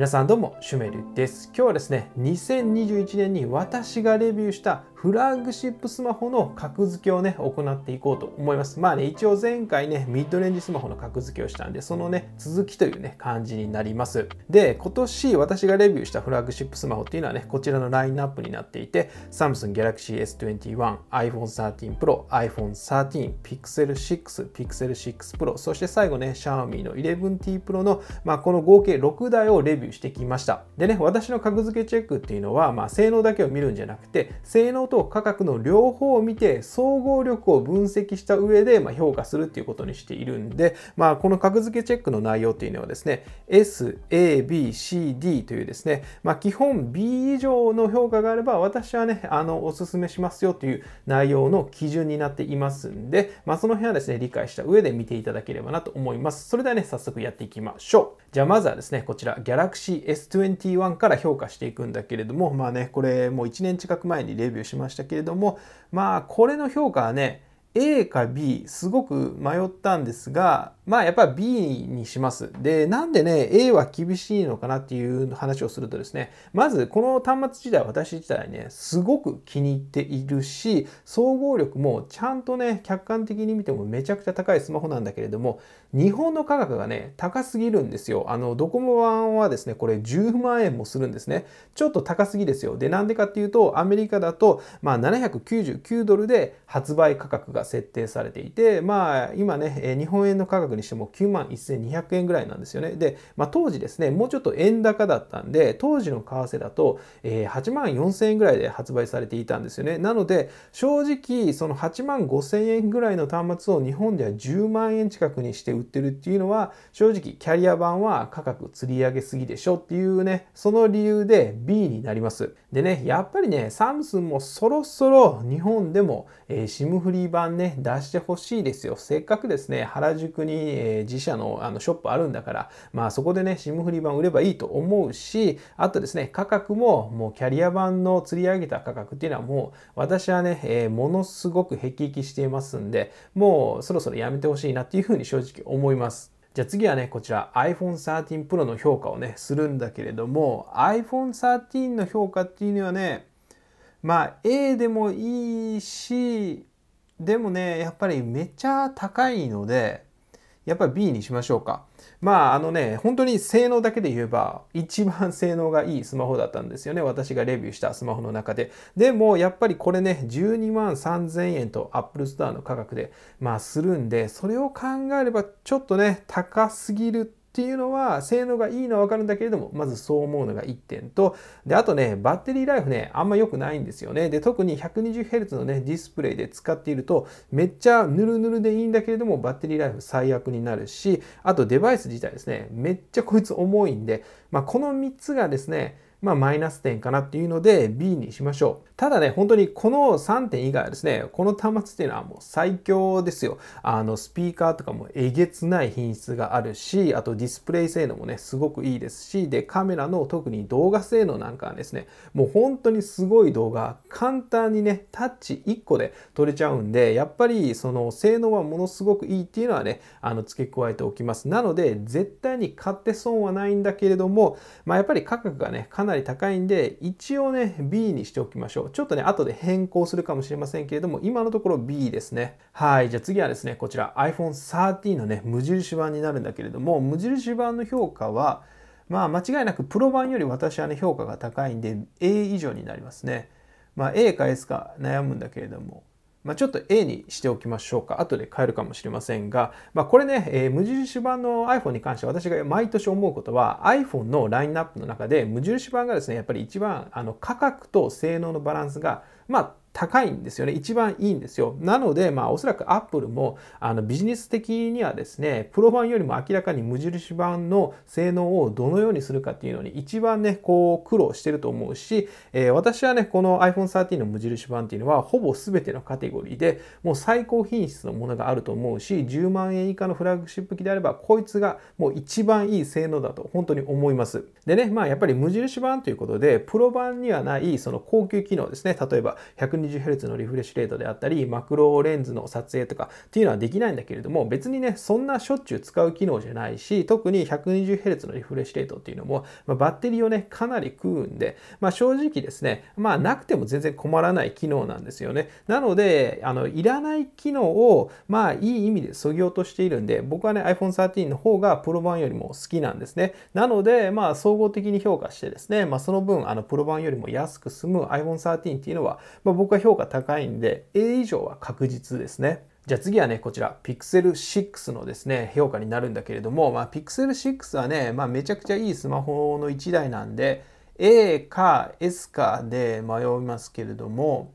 皆さんどうもシュメルです今日はですね2021年に私がレビューしたフラッグシップスマホの格付けをね、行っていこうと思います。まあね、一応前回ね、ミッドレンジスマホの格付けをしたんで、そのね、続きというね、感じになります。で、今年私がレビューしたフラッグシップスマホっていうのはね、こちらのラインナップになっていて、サムスン g Galaxy S21、iPhone 13 Pro、iPhone 13、Pixel 6、Pixel 6 Pro、そして最後ね、Xiaomi の 11T Pro の、まあ、この合計6台をレビューしてきました。でね、私の格付けチェックっていうのは、まあ、性能だけを見るんじゃなくて、性能と価格の両方を見て総合力を分析した上でま評価するっていうことにしているんで、まあ、この格付けチェックの内容っていうのはですね SABCD というですね、まあ、基本 B 以上の評価があれば私はねあのおすすめしますよという内容の基準になっていますんで、まあ、その辺はですね理解した上で見ていただければなと思いますそれではね早速やっていきましょうじゃあまずはですねこちら Galaxy S21 から評価していくんだけれどもまあねこれもう1年近く前にレビューしまましたけれどもまあこれの評価はね A か B すごく迷ったんですがまあやっぱり B にします。でなんでね A は厳しいのかなっていう話をするとですねまずこの端末自体私自体ねすごく気に入っているし総合力もちゃんとね客観的に見てもめちゃくちゃ高いスマホなんだけれども日本の価格がね、高すぎるんですよ。あの、ドコモ版はですね、これ10万円もするんですね。ちょっと高すぎですよ。で、なんでかっていうと、アメリカだと、まあ、799ドルで発売価格が設定されていて、まあ、今ね、日本円の価格にしても9万1200円ぐらいなんですよね。で、まあ、当時ですね、もうちょっと円高だったんで、当時の為替だと、えー、8万4000円ぐらいで発売されていたんですよね。なので、正直、その8万5000円ぐらいの端末を日本では10万円近くにして売ってるっていうのは、正直キャリア版は価格釣り上げすぎでしょっていうね、その理由で B になります。でね、やっぱりね、サムスンもそろそろ日本でも、えー、SIM フリー版ね、出してほしいですよ。せっかくですね、原宿に、えー、自社のあのショップあるんだから、まあそこでね、SIM フリー版売ればいいと思うし、あとですね、価格ももうキャリア版の釣り上げた価格っていうのはもう私はね、えー、ものすごくへきへきしていますんで、もうそろそろやめてほしいなっていうふうに正直思います。じゃあ次はね、こちら iPhone 13 Pro の評価をね、するんだけれども、iPhone 13の評価っていうのはね、まあ A でもいいし、でもね、やっぱりめっちゃ高いので、やっぱり B にしましょうか。まああのね、本当に性能だけで言えば、一番性能がいいスマホだったんですよね。私がレビューしたスマホの中で。でもやっぱりこれね、12万3000円と Apple Store の価格で、まあするんで、それを考えればちょっとね、高すぎるっていうのは性能がいいのはわかるんだけれどもまずそう思うのが1点とであとねバッテリーライフねあんま良くないんですよねで特に 120Hz のねディスプレイで使っているとめっちゃヌルヌルでいいんだけれどもバッテリーライフ最悪になるしあとデバイス自体ですねめっちゃこいつ重いんで、まあ、この3つがですねまあ、マイナス点かなっていうので B にしましょう。ただね、本当にこの3点以外はですね、この端末っていうのはもう最強ですよ。あの、スピーカーとかもえげつない品質があるし、あとディスプレイ性能もね、すごくいいですし、で、カメラの特に動画性能なんかはですね、もう本当にすごい動画、簡単にね、タッチ1個で撮れちゃうんで、やっぱりその性能はものすごくいいっていうのはね、あの、付け加えておきます。なので、絶対に買って損はないんだけれども、まあ、やっぱり価格がね、かなりなり高いんで、一応ね、B にしておきましょう。ちょっとね、後で変更するかもしれませんけれども、今のところ B ですね。はい。じゃあ次はですね、こちら iPhone 13のね、無印版になるんだけれども、無印版の評価は、まあ間違いなくプロ版より私はね、評価が高いんで、A 以上になりますね。まあ A か S か悩むんだけれども、まあ、ちょっと A にしておきましょうか。後で変えるかもしれませんが、まあ、これね、えー、無印版の iPhone に関して私が毎年思うことは iPhone のラインナップの中で無印版がですね、やっぱり一番あの価格と性能のバランスがまあ高いんですよね。一番いいんですよ。なので、まあ、おそらくアップルも、あの、ビジネス的にはですね、プロ版よりも明らかに無印版の性能をどのようにするかっていうのに、一番ね、こう、苦労してると思うし、えー、私はね、この iPhone 13の無印版っていうのは、ほぼ全てのカテゴリーで、もう最高品質のものがあると思うし、10万円以下のフラッグシップ機であれば、こいつがもう一番いい性能だと、本当に思います。でね、まあ、やっぱり無印版ということで、プロ版にはない、その高級機能ですね。例えば、100 220Hz のリフレッシュレートであったり、マクロレンズの撮影とかっていうのはできないんだけれども、別にね、そんなしょっちゅう使う機能じゃないし、特に 120Hz のリフレッシュレートっていうのも、まあ、バッテリーをね、かなり食うんで、まあ、正直ですね、まあ、なくても全然困らない機能なんですよね。なので、あの、いらない機能を、まあ、いい意味で削ぎ落としているんで、僕はね、iPhone 13の方がプロ版よりも好きなんですね。なので、まあ、総合的に評価してですね、まあ、その分、あの、プロ版よりも安く済む iPhone 13っていうのは、まあ、僕僕評価高いんで A 以上は確実ですね。じゃあ次はね、こちら、Pixel 6のですね、評価になるんだけれども、まあ、Pixel 6はね、まあ、めちゃくちゃいいスマホの1台なんで、A か S かで迷いますけれども、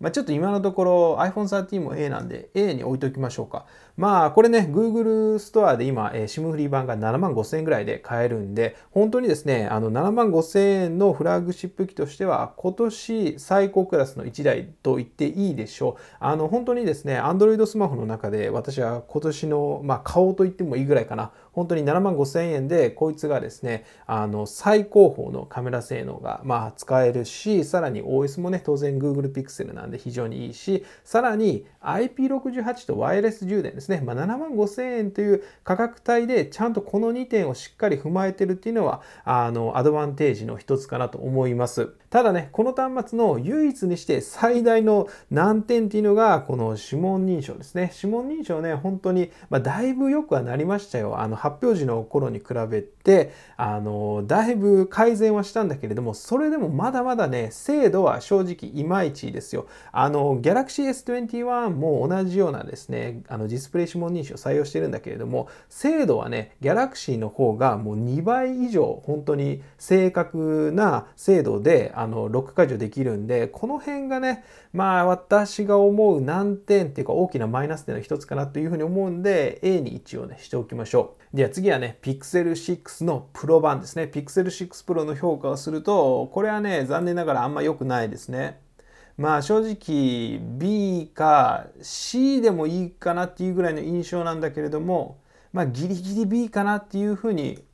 まあ、ちょっと今のところ iPhone 13も A なんで A に置いときましょうか。まあこれね、Google ストアで今、SIM フリー版が7万5000円ぐらいで買えるんで、本当にですね、あの7万5000円のフラッグシップ機としては、今年最高クラスの1台と言っていいでしょう。あの本当にですね、Android スマホの中で私は今年の、まあ、顔と言ってもいいぐらいかな、本当に7万5000円でこいつがですね、あの最高峰のカメラ性能が、まあ、使えるし、さらに OS もね、当然 Google Pixel なんで非常にいいし、さらに IP68 とワイヤレス充電でですね、まあ、7万5千円という価格帯でちゃんとこの2点をしっかり踏まえてるっていうのはあのアドバンテージの一つかなと思います。ただね、この端末の唯一にして最大の難点っていうのが、この指紋認証ですね。指紋認証ね、本当に、まあ、だいぶ良くはなりましたよ。あの、発表時の頃に比べて。であのだいぶ改善はしたんだけれどもそれでもまだまだね精度は正直いまいちですよあの Galaxy S21 も同じようなですねあのディスプレイ指紋認証採用してるんだけれども精度はね Galaxy の方がもう2倍以上本当に正確な精度であのロック解除できるんでこの辺がねまあ私が思う難点っていうか大きなマイナス点の一つかなというふうに思うんで A に一応ねしておきましょうでは次はね Pixel 6 6のプロ版ですね。Pixel 6 Pro の評価をすると、これはね、残念ながらあんま良くないですね。まあ正直 B か C でもいいかなっていうぐらいの印象なんだけれども、まあギリギリ B かなっていうふうに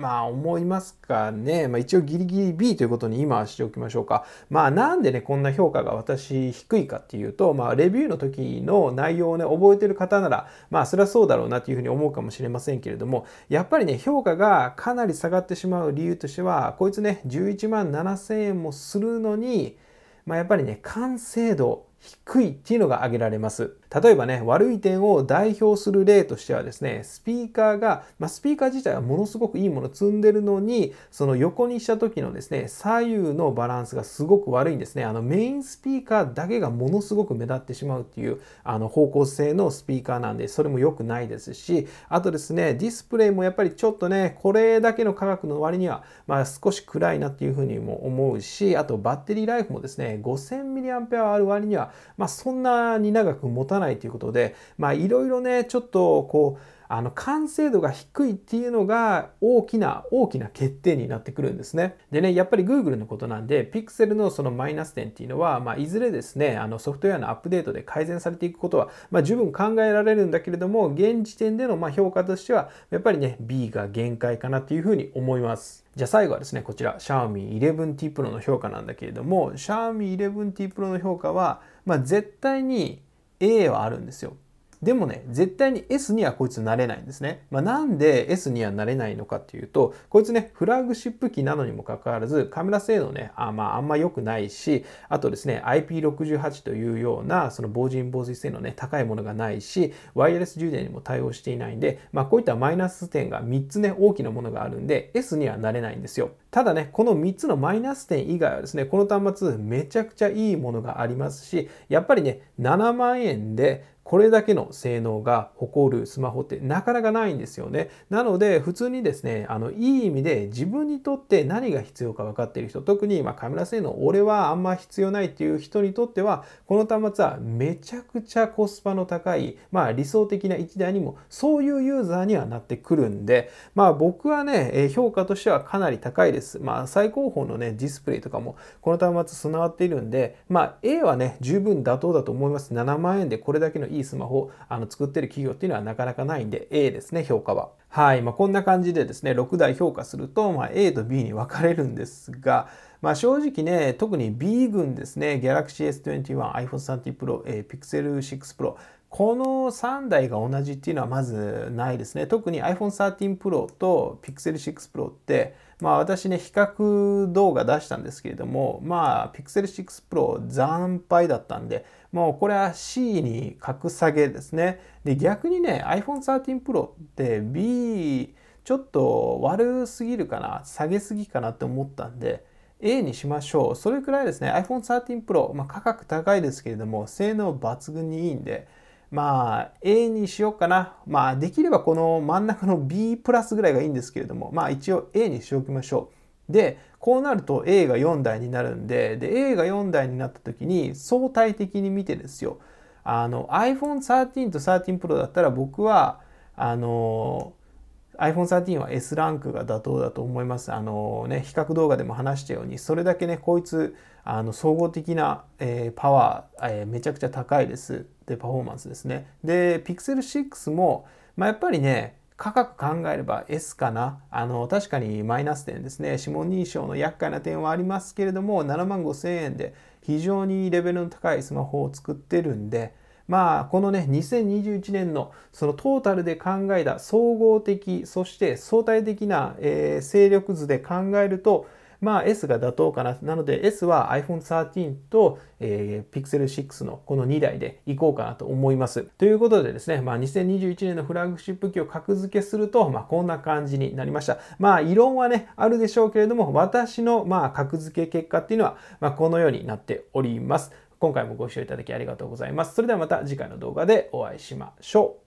まあ思いますかね。まあ一応ギリギリ B ということに今しておきましょうか。まあなんでね、こんな評価が私低いかっていうと、まあレビューの時の内容をね、覚えてる方なら、まあそりゃそうだろうなというふうに思うかもしれませんけれども、やっぱりね、評価がかなり下がってしまう理由としては、こいつね、11万7000円もするのに、まあやっぱりね、完成度低いっていうのが挙げられます。例えばね、悪い点を代表する例としてはですね、スピーカーが、まあ、スピーカー自体はものすごくいいもの積んでるのに、その横にした時のですね、左右のバランスがすごく悪いんですね。あのメインスピーカーだけがものすごく目立ってしまうっていう、あの方向性のスピーカーなんで、それも良くないですし、あとですね、ディスプレイもやっぱりちょっとね、これだけの価格の割には、まあ少し暗いなっていうふうにも思うし、あとバッテリーライフもですね、5000mAh ある割には、まあそんなに長く持たないないということで、まあいろいろね、ちょっとこう、あの完成度が低いっていうのが大きな大きな欠点になってくるんですね。でね、やっぱり Google のことなんで、Pixel のそのマイナス点っていうのは、まあ、いずれですね、あのソフトウェアのアップデートで改善されていくことは、まあ、十分考えられるんだけれども、現時点でのま評価としては、やっぱりね、B が限界かなっていうふうに思います。じゃあ最後はですね、こちら、Xiaomi 11T Pro の評価なんだけれども、Xiaomi 11T Pro の評価は、まあ、絶対に A はあるんですよ。でもね、絶対に S にはこいつなれないんですね。まあ、なんで S にはなれないのかっていうと、こいつね、フラッグシップ機なのにもかかわらず、カメラ性能ね、あまあ、あんま良くないし、あとですね、IP68 というような、その防塵防水性能ね、高いものがないし、ワイヤレス充電にも対応していないんで、まあ、こういったマイナス点が3つね、大きなものがあるんで、S にはなれないんですよ。ただね、この3つのマイナス点以外はですね、この端末めちゃくちゃいいものがありますし、やっぱりね、7万円でこれだけの性能が誇るスマホってなかなかないんですよね。なので普通にですね、あのいい意味で自分にとって何が必要か分かっている人、特にまカメラ性能俺はあんま必要ないっていう人にとっては、この端末はめちゃくちゃコスパの高い、まあ理想的な1台にもそういうユーザーにはなってくるんで、まあ僕はね、評価としてはかなり高いです。です。まあ、最高峰のね、ディスプレイとかも、この端末備わっているんで、まあ、A はね、十分妥当だと思います。7万円でこれだけのいいスマホをあの作ってる企業っていうのはなかなかないんで、A ですね、評価は。はい。まあ、こんな感じでですね、6台評価すると、まあ、A と B に分かれるんですが、まあ、正直ね、特に B 群ですね、Galaxy S21、iPhone 30 Pro、え Pixel 6 Pro、この3台が同じっていうのはまずないですね。特に iPhone 13 Pro と Pixel 6 Pro って、まあ私ね、比較動画出したんですけれども、まあ Pixel 6 Pro 惨敗だったんで、もうこれは C に格下げですね。で、逆にね、iPhone 13 Pro って B ちょっと悪すぎるかな、下げすぎかなって思ったんで、A にしましょう。それくらいですね、iPhone 13 Pro、まあ、価格高いですけれども、性能抜群にいいんで、まあ A にしようかな。まあできればこの真ん中の B プラスぐらいがいいんですけれども、まあ一応 A にしておきましょう。で、こうなると A が4台になるんで、で、A が4台になった時に相対的に見てですよ、あの iPhone 13と13 Pro だったら僕は、あの iPhone 13は S ランクが妥当だと思います。あのね、比較動画でも話したように、それだけね、こいつ、あの総合的な、えー、パワー、えー、めちゃくちゃ高いです。で、パフォーマンスですね。で、Pixel 6も、まあ、やっぱりね、価格考えれば S かな。あの、確かにマイナス点ですね。指紋認証の厄介な点はありますけれども、7万5 0円で非常にレベルの高いスマホを作ってるんで、まあ、このね、2021年のそのトータルで考えた総合的、そして相対的な、えー、勢力図で考えると、まあ S が妥当かな。なので S は iPhone 13と、えー、Pixel 6のこの2台でいこうかなと思います。ということでですね、まあ2021年のフラッグシップ機を格付けすると、まあこんな感じになりました。まあ異論はね、あるでしょうけれども、私のまあ格付け結果っていうのは、まあこのようになっております。今回もご視聴いただきありがとうございます。それではまた次回の動画でお会いしましょう。